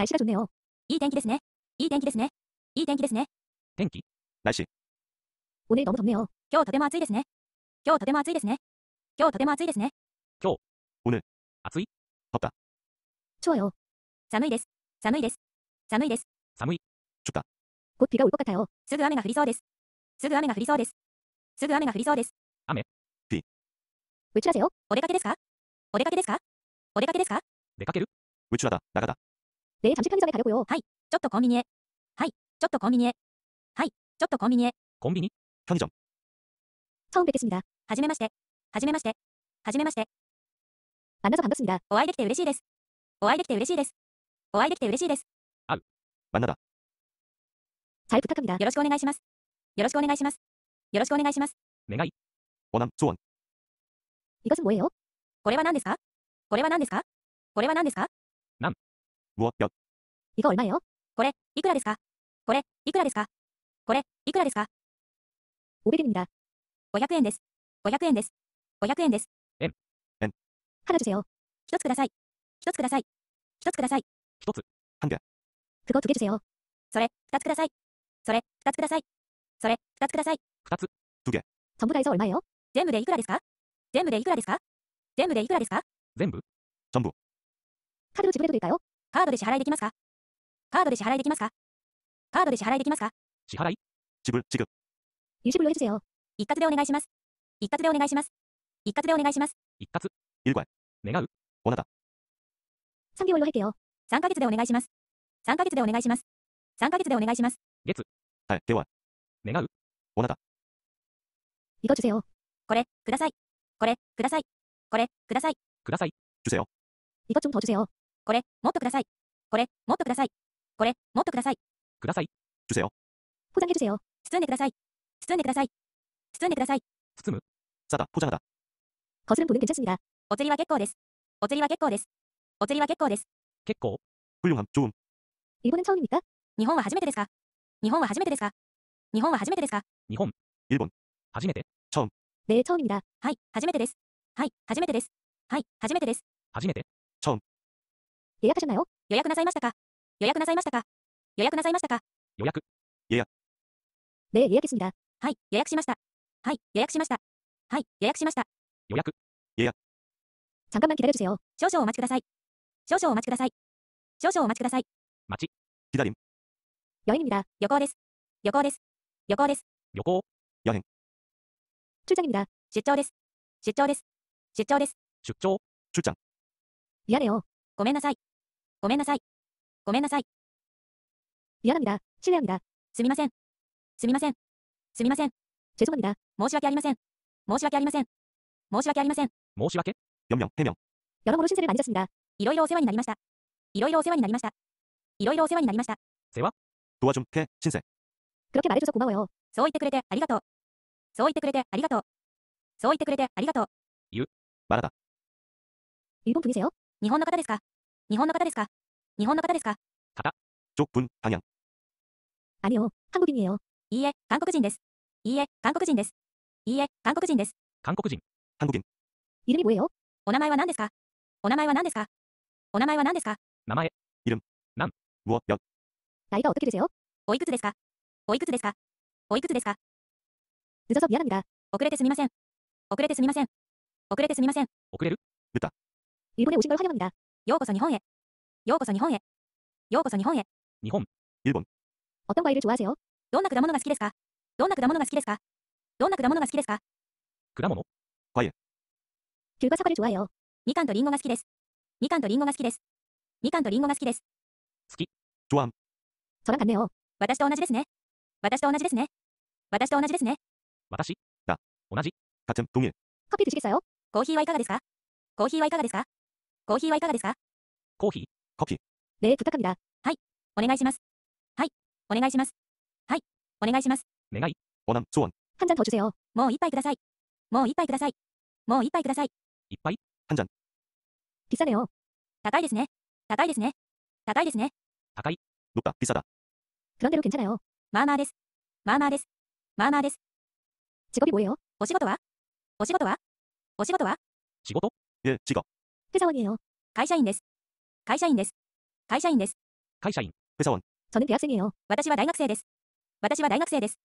날씨가좋네요이天気ですね이天気ですね이天気ですね天気날씨오늘너무덥네요今日とても暑いですね今日とても暑いですね今日とても暑いですね今日오늘暑い덥다추워요寒いです寒いです寒いです寒い춥다곧비가올것같아요すぐ雨が降りそうですすぐ雨が降りそうですすぐ雨が降りそうです雨비외출하세요お出かけですかお出かけですかお出かけですか出かける외출하다나가다で、短時間にさ火力よ。はい。ちょっとコンビニへ。はい。ちょっとコンビニへ。はい。ちょっとコンビニへ。コンビニ편의 점。 처ン뵙겠습니다はじめまして。はじめまして。はじめまして。あなた반갑습니 다。 お会いできて嬉しいです。お会いできて嬉しいです。お会いできて嬉しいです。あう。만나 다。 잘부탁합니 다。 よろしくお願いします。よろしくお願いします。よろしくお願いします。願い。おなん、そう。이것은뭐えよ。これは何ですかこれは何ですかこれは何ですかなん。わ、や。イコールこれ、いくらですかこれ、いくらですかこれ、いくらですかおべりみだ。500円です。500円です。500円です。円。円。하나주세 요。 一つください。一つください。一つください。一つ。半減。그거두개주せよ。それ、二つください。それ、二つください。それ、二つください。二つ。두げ。そ부다해서얼마예요全部でいくらですか全部でいくらですか全部でいくらですか全部。전 부。 カードの自分でいうかよカードで支払いできますかカードで支払いできますかカードで支払いできますか支払い지불지급유지불로해주세요一括でお願いします。一括でお願いします。一括でお願いします。い가스일괄3개월로할게よ。3ヶ月でお願いします。3ヶ月でお願いします。3ヶ月でお願いします。달い월내가을원하다い거주세요これ、ください。これ、ください。これ、ください。그라い이주세요이것좀더주세요これ、もっとください。これ、もっとください。これ、もっとください。ください。주세 요。 포장해주세 요。 包んでください。包んでください。包んでください。包む。さだ、포장だ。 다。 거스름보는괜찮습니 다。 お釣りは結構です。お釣りは結構です。お釣りは結構です。結構。훌륭 함、 좋 음。 일본은처음입니까日本は初めてですか日本は初めてですか日本は初めてですか日本、日本、初めて、처 음。 네처음입니다はい、初めてです。はい、初めてです。はい、初めてです。初めて、처 음。 予約じゃないよ。予約なさいましたか予約なさいましたか予約なさいましたか予約。予約。 네、 予約しだ。はい、予約しました。はい、予約しました。はい、予約しました。予約。予約。잠깐番기다る주よ。 요。 少々お待ちください。少々お待ちください。少々お待ちください。待ち。左。다림여행입旅行です。旅行です。旅行です。旅行。여행出張입니だ。出張です。出張です。出張です。出張。出張。嫌だよ。ごめんなさい。ごめんなさい。ごめんなさい。嫌なみだ。知念みだ。すみません。すみません。すみません。죄송합니 다。 申し訳ありません。申し訳ありません。申し訳ありません。申し訳よみょん、へみょん。여러모로신세를많이졌습니 다。 いろいろお世話になりました。いろいろお世話になりました。いろいろお世話になりました。世話도와줌 해、 신세그렇게말해줘서고마워요そう言ってくれてありがとう。そう言ってくれてありがとう。そう言ってくれてありがとう。言う。말하 다。 일본분이세요日本の方ですか日本の方ですか日本の方ですかただ、ちょっぷん、はにゃん。あれよ、韓国人よ。いいえ、韓国人です。いいえ、韓国人です。いいえ、韓国人です。韓国人。韓国人。いるにぼえよ。お名前は何ですかお名前は何ですかお名前は何ですか名前。いるん。なん。わ、や。大がおときですよ。おいくつですかおいくつですかおいくつですかずぞぞ、嫌だ。遅れてすみません。遅れてすみません。遅れてすみません。遅れるぶた。일본에오신걸환영합니다ようこそ日本へ。ようこそ日本へ。ようこそ日本へ。日本、日本。おとがいる좋아ア세オ。どんな果物が好きですかどんな果物が好きですかどんな果物が好きですか果物과일귤과사과를좋아해요みかんとりんごが好きです。みかんとりんごが好きです。みかんとりんごが好きです。好き。좋아저랑같네요私と同じですね。私と同じですね。私と同じですね。私だ。同じ。같은동コピー드し겠어よ。コーヒーはいかがですかコーヒーはいかがですかコーヒーはいかがですかコーヒーコピー。で、ープだ。はい。お願いします。はい。お願いします。はい。お願いします。願い。おなん、そう。한잔더주せよ。もう一杯ください。もう一杯ください。もう一杯ください。一杯ゃん。ピザだよ。高いですね。高いですね。高いですね。高い。どっか、ピザだ。그런대로괜찮아 요。 まあまあです。まあまあです。まあまあです。직업이お仕事はお仕事はお仕事は仕事え、違う。会社員です。会社員です。会社員です。社員。인회사원저는대학생이에よ。私は大学生です。私は大学生です。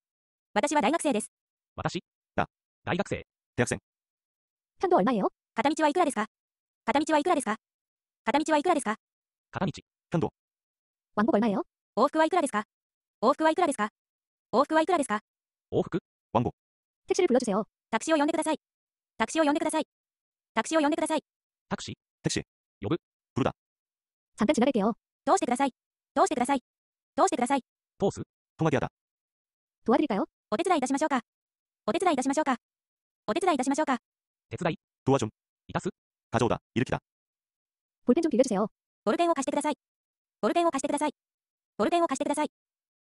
私は大学生です。와타시나대학생대학생편도얼마예요片道はいくらですか片道はいくらですか片道はいくらですか가다미치왕복얼마예요往復はいくらですか往復はいくらですか往復はいくらですか오후크택시를불러주세요タクシーを呼んでください。タクシーを呼んでください。タクシーを呼んでください。タクシー、タクシー、呼ぶ、フルだ。3点調べてよ。どうしてください。どうしてください。どうしてください。通す、トマディアだ。トワデリかよ。お手伝いいたしましょうか。お手伝いいたしましょうか。お手伝いいたしましょうか。手伝い、トワジョン、いたす、過剰だ、いるきだ。ボルペン좀빌려주세 요。 ボルペンを貸してください。ボルペンを貸してください。ボルペンを貸してください。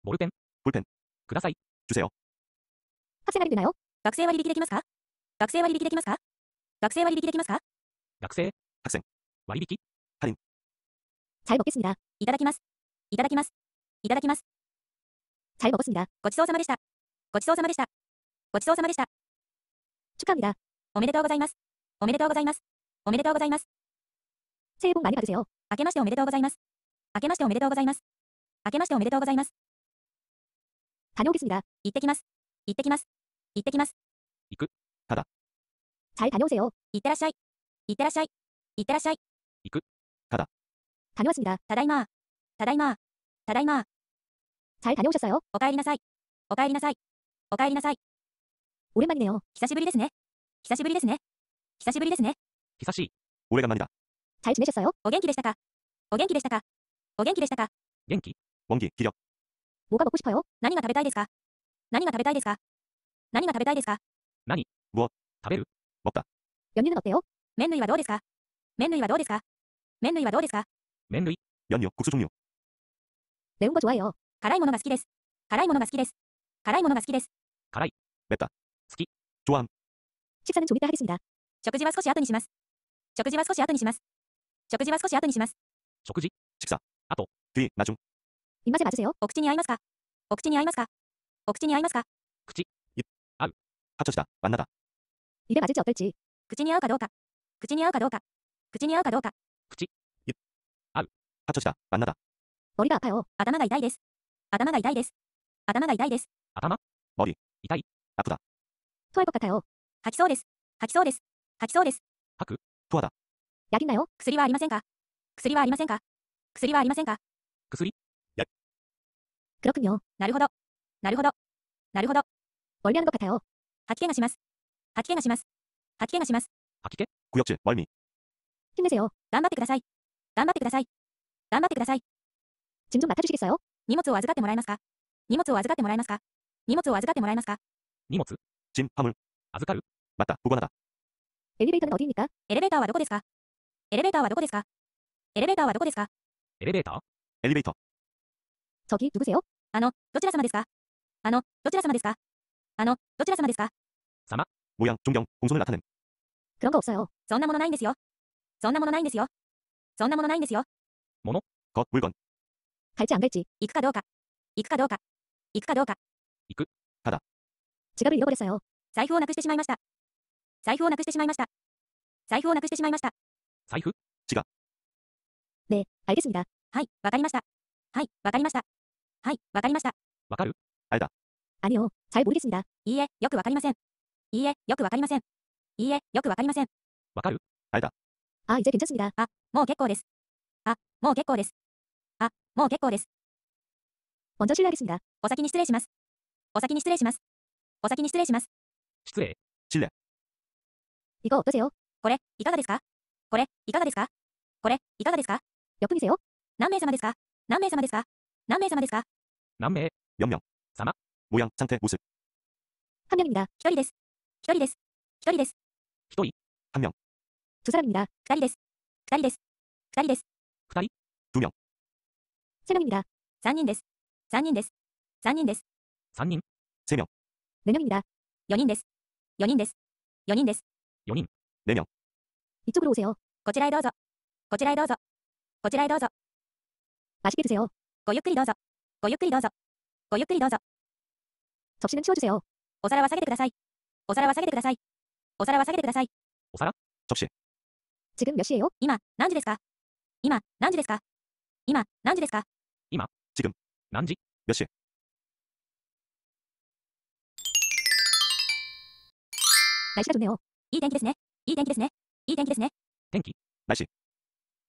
ボルペン、ボルペン、ください、주세 요。 学生割引できますか学生割引できますか学生割引できますか学生学生割引할인잘먹겠습니다いただきます。いただきます。いただきます。잘먹었습니 다。 ごちそうさまでした。ごちそうさまでした。ごちそうさまでした。축하합니 다。 おめでとうございます。おめでとうございます。おめでとうございます。새해복많이받으세よ。明けましておめでとうございます。明けましておめでとうございます。明けましておめでとうございます。다녀오겠습니 다。 行ってきます。行ってきます。行ってきます。行く。ただ。잘다녀오세 요。 行ってらっしゃい。いってらっしゃい。いってらっしゃい。行く。ただ。다녀왔습니ただいまただいまただいまー。잘다お오ゃさよ。お帰りなさい。お帰りなさい。お帰りなさい。오まで이네よ。久しぶりですね。久しぶりですね。久しぶりですね。久しい。俺が何だ。잘지내ゃさよ。お元気でしたかお元気でしたかお元気でしたか元気元気。기력뭐가먹고싶어요何が食べたいですか何が食べたいですか何が食べたいですか何무엇食べる먹다연유는ってよ。麺類はどうですか麺類はどうですか麺類はどうですか麺類양념국수종류レ운거좋아요辛いものが好きです。辛いものが好きです。辛いものが好きです。辛い、맵 다、 好き、좋아함식사는좀이따하겠습니다食事は少し後にします。食事は少し後にします。食事は少し後にします。食事、식사あと、 뒤、 なじゅん。입맛에맞으세요お口に合いますかお口に合いますかお口に合いますか口、 입、 ある。はちょした、まんなだ。입에맞을지어떨지口に合うかどうか。口に合うかどうか。口に合うかどうか。口。ゆ。合う。カチョした。バナだ。ボリバーパよ。頭が痛いです。頭が痛いです。頭が痛いです。頭ボリ。痛い。アプだ。トワイポカかよ。吐きそうです。吐きそうです。吐きそうです。吐くトワだ。やりなよ。薬はありませんか薬はありませんか薬はありませんか薬や。黒くみょ。なるほど。なるほど。なるほど。ボリラのドカかよ。吐き気がします。吐き気がします。吐き気がします。きけくよち、まゆみ。힘내세 요。 頑張ってください。頑張ってください。頑張ってください。짐좀맡아주시겠어요荷物を預かってもらえますか荷物を預かってもらえますか荷物を預かってもらえますか荷物짐화물預かるまた、보관하 다。 エレベーターは어디입니까エレベーターはどこですかエレベーターはどこですかエレベーターはどこですかエレベーターエレベーター。저기누구세요あの、どちら様ですかあの、どちら様ですかあの、どちら様ですか様、모양종경공손을나타냄그런거없さ요そんなものないんですよ。そんなものないんですよ。そんなものないんですよ。뭐노것물건갈지안갈지行くかどうか。行くかどうか。行くかどうか。行く、ただ。違う어버렸어よ。財布をなくしてしまいました。財布をなくしてしまいました。財布をなくしてしまいました。財布네알겠습니다はい、わかりました。はい、わかりました。はい、わかりました。わかるあれ니요잘모르겠습니だ。いいえ、よくわかりません。いいえ、よくわかりません。いいえ、よくわかりません。わかるあえた。あ、いじゃ、괜찮습あ、もう結構です。あ、もう結構です。あ、もう結構です。먼저실례하겠습니 다。 お先に失礼します。お先に失礼します。お先に失礼します。失礼。失礼。이거어떠세요これ、いかがですかこれ、いかがですかこれ、いかがですかよく見せよ。何名様ですか何名様ですか何名様ですか何名 ?4 명。 様。모 양、 상 태、 모 습。 한명입니 다。 一人です。一人です。一人です。一人、한人두사람입니다2人です。2人です。2人です。2人、두 명。 세명입니다3人です。3人です。3人です。3人、세 명。 4명입니 다。 4人です。4人です。4人です。4人、네 명。 이쪽으로오세요こちらへどうぞ。こちらへどうぞ。こちらへどうぞ。맛있게드세 요。 ごゆっくりどうぞ。ごゆっくりどうぞ。ごゆっくりどうぞ。접시는치워주세요お皿は下げてください。お皿は下げてください。お皿は下げてください。お皿直시지금몇시예요今、何時ですか今、何時ですか今、何時ですか今、지 금、 何時몇시날씨가좋いい天気ですね。いい天気ですね。いい天気ですね。天気来週。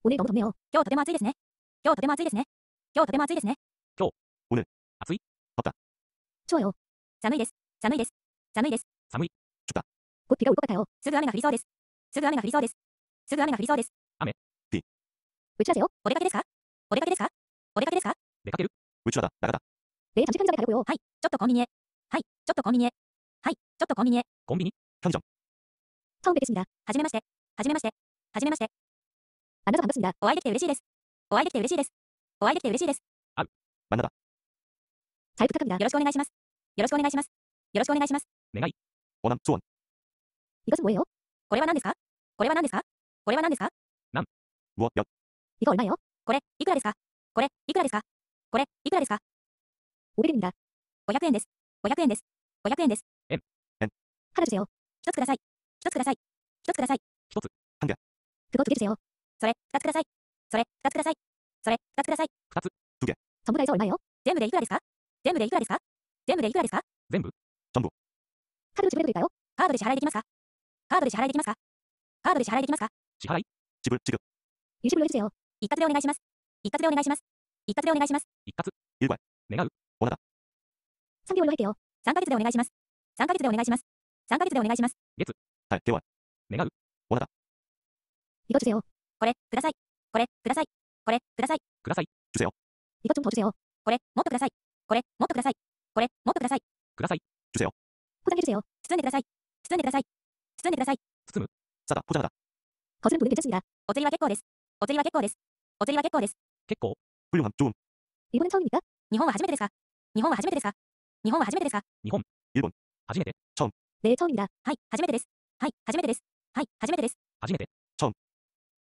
おね너무덥네요今日とても暑いですね。今日とても暑いですね。今日とても暑いですね。今日、おね、暑い、덥 다。 추워요寒いです。寒いです。寒いです。寒い。ごっぴが動かたよ。すぐ雨が降りそうです。すぐ雨が降りそうです。すぐ雨が降りそうです。雨。で。打ちわせよ。お出かけですかお出かけですかお出かけですか出かけるうちらだ。だかだ。で、短時間で軽くよ。はい。ちょっとコンビニへ。はい。ちょっとコンビニへ。はい。ちょっとコンビニへ。コンビニキャンじゃん。처음뵙です니 다。 はじめまして。はじめまして。はじめまして。あなた반갑습니 다。 お会いできて嬉しいです。お会いできて嬉しいです。お会いできて嬉しいです。ある。バナナ。財布高見だ。よろしくお願いします。よろしくお願いします。よろしくお願いします。願い。おなん、そうかもえよ。これは何ですかこれは何ですかこれは何ですかなん。うわ、や。いかおいよ。これ、いくらですかこれ、いくらですかこれ、いくらですかおびるんだ。500円です。500円です。500円です。えん。えはるじせよ。一つください。一つください。一つください。一つ。はんだ。くごつけしてよ。それ、二つください。それ、二つください。それ、二つください。二つ。すげ。とんぼがいそないまよ。全部でいくらですか全部でいくらですか全部でいくらですか全部。ゃんと。カードで支払いでいかよ。カードで支払いできますかカードで支払いできますかカードで支払いできますか支払い自分、自分。ゆしぶろゆせよ。一括でお願いします。一括でお願いします。一括でお願いします。一括、ゆうばい。願う、おなだ。3秒入ってよ。3ヶ月でお願いします。3ヶ月でお願いします。3ヶ月でお願いします。月、はい、では、願う、おなだ。이것주세 요。 これ、ください。これ、ください。これ、ください。ください、주세 요。 이것좀더주세 요。 これ、もっとください。これ、もっとください。これ、もっとください。ください、주세 요。 포장해주세 요。 包んでください。包んでください。包んでください。包むさだ、こちらだ。こちらお釣りは結構です。お釣りは結構です。お釣りは結構です。結構ジョン。日本は初めてですか日本は初めてですか日本は初めてですか日本、日本、初めて、チョン。ね、처음입はい、初めてです。はい、初めてです。はい、初めてです。初めて、チョン。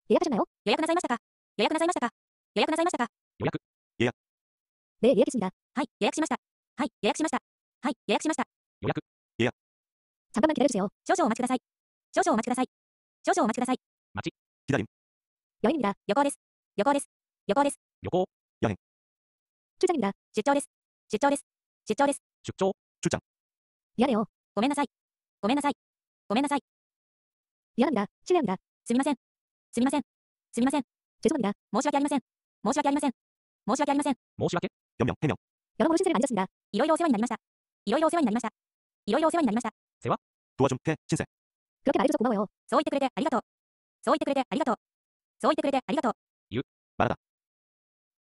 予約じゃないよ。予約なさいましたか予約なさいましたか予約なさいましたか予約、予約。ね、予約しみだ。はい、予約しました。はい、予約しました。はい、予約しました。3番目左でよ。少々お待ちください。少々お待ちください。少々お待ちください。待ち。左。4人だ。横です。横です。横です。横。4人。出張だ。出張です。出張です。出張です。出張。出張。嫌だよ。ごめんなさい。ごめんなさい。ごめんなさい。嫌だ。知念だ。すみません。すみません。すみません。出張합니 다。 申し訳ありません。申し訳ありません。申し訳ありません。申し訳。よみょん、へみょん。여러분신세를안드렸습니다いろいろお世話になりました。いろいろお世話になりました。いろいろお世話になりました。世わ도와준대신세그렇게말해줘서고마워요そう言ってくれてありがとう。そう言ってくれてありがとう。そう言ってくれてありがとう。말하다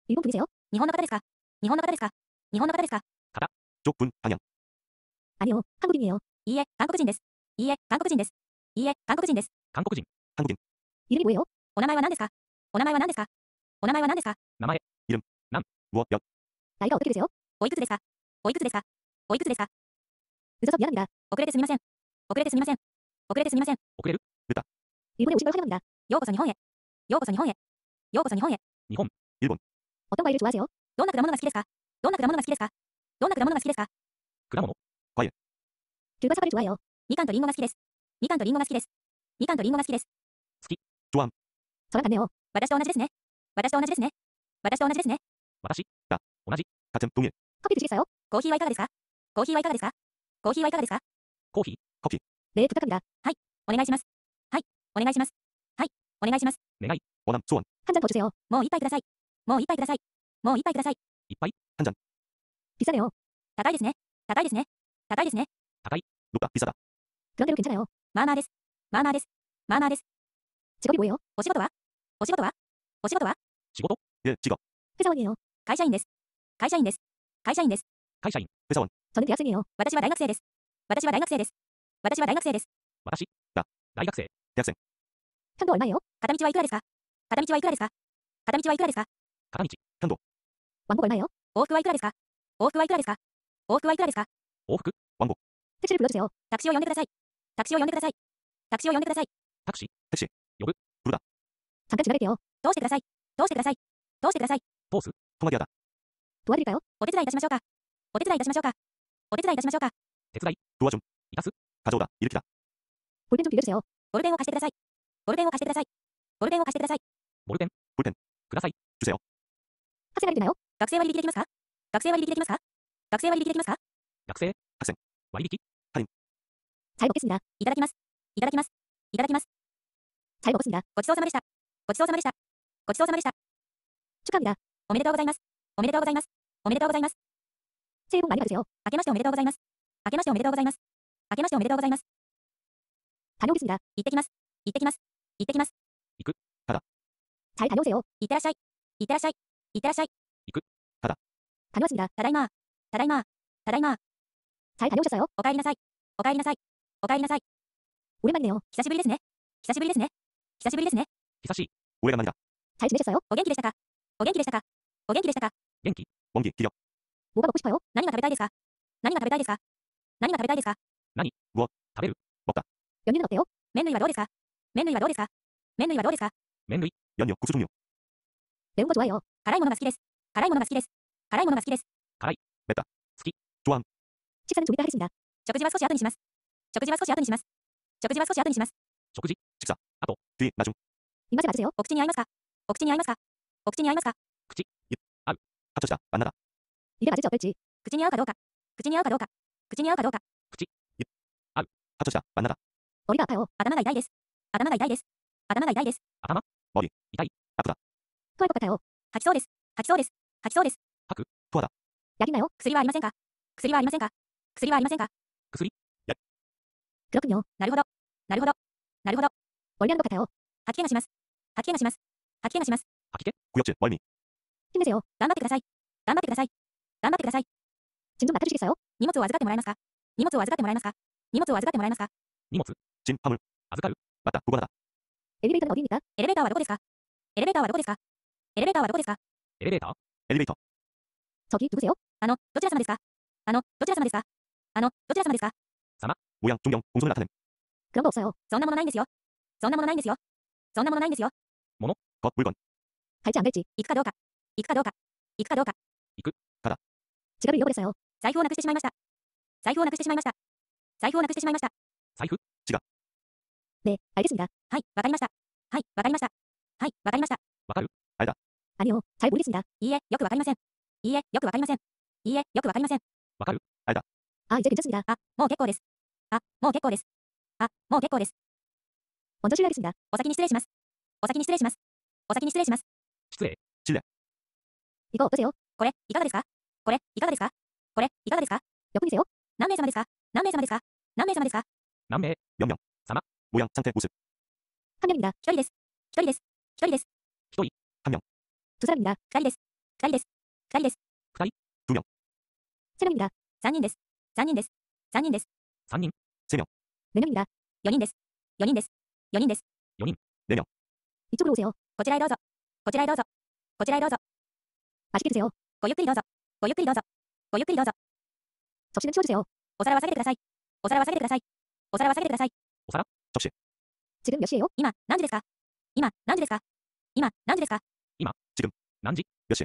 일본분이세요日本の方ですか日本の方ですか日本の方ですか쪽분방향아니요한국인이에요いいえ、韓国人です。いいえ、韓国人です。いいえ、韓国人です。한국인이름이뭐예요お名前は何ですかお名前は何ですかお名前は何ですか名前、い무엇역나이がおと게ですよ。おいくつですかおいくつですかおいくつですかうざとびやだ遅れてすみません。遅れてすみません。遅れてすみません。遅れる出た。ゆうごでうだ。ようこそ日本へ。ようこそ日本へ。ようこそ日本へ。日本、日本。おといるわせよ。どんな果物が好きですかどんな果物が好きですかどんな果物が好きですか果物パイエ。チュバサバルチュワよ。みかんとリンゴが好きです。みかんとリンゴが好きです。みかんとリンゴが好きです。好き、チュワン。そら種を。私と同じですね。私と同じですね。私と同じですね。私が同じ。カチン、トンゲ。コーヒーはいかがですかコーヒーはいかがですかコーヒーはいかがですかコーヒーコピー。レート高だ。はい。お願いします。はい。お願いします。はい。お願いします。願い。おなん、そう한잔더주세 요。 もう一杯ください。もう一杯ください。もう一杯ください。一杯한잔ピザだよ。高いですね。高いですね。高いですね。高い。どっかピザだ。그런대로괜찮아よ。まあまあです。まあまあです。まあまあです。직업이お仕事はお仕事はお仕事は仕事え、違う。회사원이에 요。 会社員です。会社員です。会社員です。会社員、회사 원。 そみ私は大学生です。私は大学生です。私は大学生です。私大学生いよ。片道はいくらですか片道はいくらですか片道はいくらですか片道、感動。ワンいよ。往復はいくらですか往復はいくらですか往復はいくらですか往復、ワンボ。セクシルプロ女性タクシーを呼んでください。タクシーを呼んでください。タクシーを呼んでください。タクシー、テクシー、呼ぶ、ブルだ。参加しなべてよ。通してください。通してください。通してください。通す、トマデアだ。とわるかよ。お手伝いいたしましょうか。お手伝いいたしましょうか。お手伝いいたしましょうか。手伝い、ドアジョン、いたす、過剰だ、いる気だ。ボルテンちょっと許しよ。ボルペンを貸してください。ボルテンを貸してください。ボルテンを貸してください。ボルテン、ボルテン、ください、受精よ。博士が出てなよ。学生割引できますか学生割引できますか学生割引できますか学生、白生、割引、ハリ最後ですだ。いただきます。いただきます。いただきます。最後ですだ。ごちそうさまでした。ごちそうさまでした。ごちそうさまでした。チュカビだ。おめでとうございます。おめでとうございます。おめでとうございます。セイオンがありがですよ。明けましておめでとうございます。明けましておめでとうございます。明けましておめでとうございます。他業ですだ。行ってきます。行ってきます。行ってきます。行く。ただ。イ多業生を、行ってらっしゃい。行ってらっしゃい。行ってらっしゃい。行く。ただ。他業ですが、ただいま。ただいま。ただいま。イ多業者よ。お帰りなさい。お帰りなさい。お帰りなさい。俺までだよ。久しぶりですね。久しぶりですね。久しぶりですね。久しい。俺が何だ。ャイ示者さよ。お元気でしたかお元気でしたかお元気でしたか元気。元気、り午後5時ぽよ。何が食べたいですか何が食べたいですか何が食べたいですか何う食べる僕だ。読みのってよ。麺類はどうですか麺類はどうですか麺類はどうですか麺類、やんよ、するよ。매운거좋아해辛いものが好きです。辛いものが好きです。辛いものが好きです。辛い、맵 다、 好き、좋아 함。 식사는준비다하겠습니 다。 食事は少し後にします。食事は少し後にします。食事は少し後にします。食事、식 사、 あと、 뒤、 なじゅん。今じゃあせよ。お口に合いますかお口に合いますかお口に合いますか口、ゆ、ある、あちょした、あなた。いれば口に合うかどうか。口に合うかどうか。口に合うかどうか。口。あるう。はとした。真ん中。降りたパオ。頭が痛いです。頭が痛いです。頭が痛いです。頭ボディ。痛い。あとだ。トイコカタオ。吐きそうです。吐きそうです。吐きそうです。吐く。とわだ。やきなよ。薬はありませんか薬はありませんか薬はありませんか薬や。黒くみょう。なるほど。なるほど。なるほど。オリランドカタオ。吐き気がします。吐き気がします。吐き気がします。吐き気くよち、もゆみ。決めせよ。頑張ってください。頑張ってください。頑張ってください。진좀나타주시겠어요荷物を預かってもらえますか荷物を預かってもらえますか荷物を預かってもらえますか荷物チン、ハム預かるまたここだエレベーターは어디エレベーターはどこですかエレベーターはどこですかエレベーターはどこですかエレベーターエレベーター저기누구세요あの、どちら様ですかあの、どちら様ですかあの、どちら様ですか様、모やん、경공손을나타냄그런거없어요そんなものないんですよ。そんなものないんですよ。そんなものないんですよ。もの、か、はい、じゃあ、안ッチ、行くかどうか。行くかどうか。行くかどうか。行く。違うようですよ。財布をなくしてしまいました。財布をなくしてしまいました。財布をなくしてしまいました。財布違う。で、あれですみだ。はい、わかりました。はい、わかりました。はい、わかりました。わかるあれだ。あれを、財布ですみだ。いいえ、よくわかりません。いいえ、よくわかりません。いいえ、よくわかりません。わかるあれだ。あ、いじゃあ、じゃすみだ。あ、もう結構です。あ、もう結構です。あ、もう結構です。お年寄りですみだ。お先に失礼します。お先に失礼します。お先に失礼します。失礼。失礼。行こう、どうせよ。これ、いかがですかこれ、いかがですかこれ、いかがですかよく見せよ。何名様ですか何名様ですか何名様ですか何名、4名、様、5 양、 3 태、 50。한명입니다1人です。1人です。1人です。1人、한명두사람입니 다。 2人です。2人です。2人です。2人、두명세명입니 다。 3人です。3人です。3人です。3人、세명네명입니 다。 4人です。4人です。4人です。4人、네명이쪽으로오세요こちらへどうぞ。こちらへどうぞ。こちらへどうぞ。맛있게드세요ごゆっくりどうぞ。ごゆっくりどうぞ。ごゆっくりどうぞ。直視の少女よ。お皿は下げてください。お皿は下げてください。お皿は下げてください。お皿直視。지금몇시예요今、何時ですか今、何時ですか今、何時ですか今、지 금、 何時、よし。